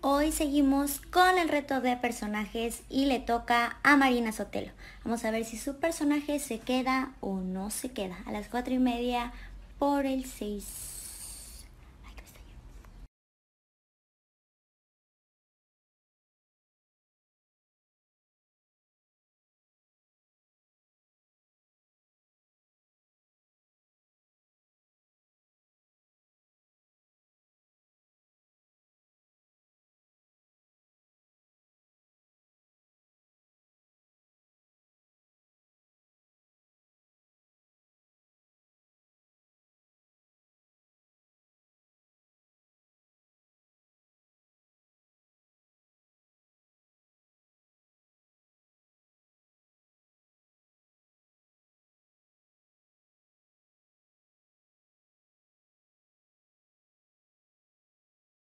Hoy seguimos con el reto de personajes y le toca a Marina Sotelo. Vamos a ver si su personaje se queda o no se queda. A las cuatro y media por el 6.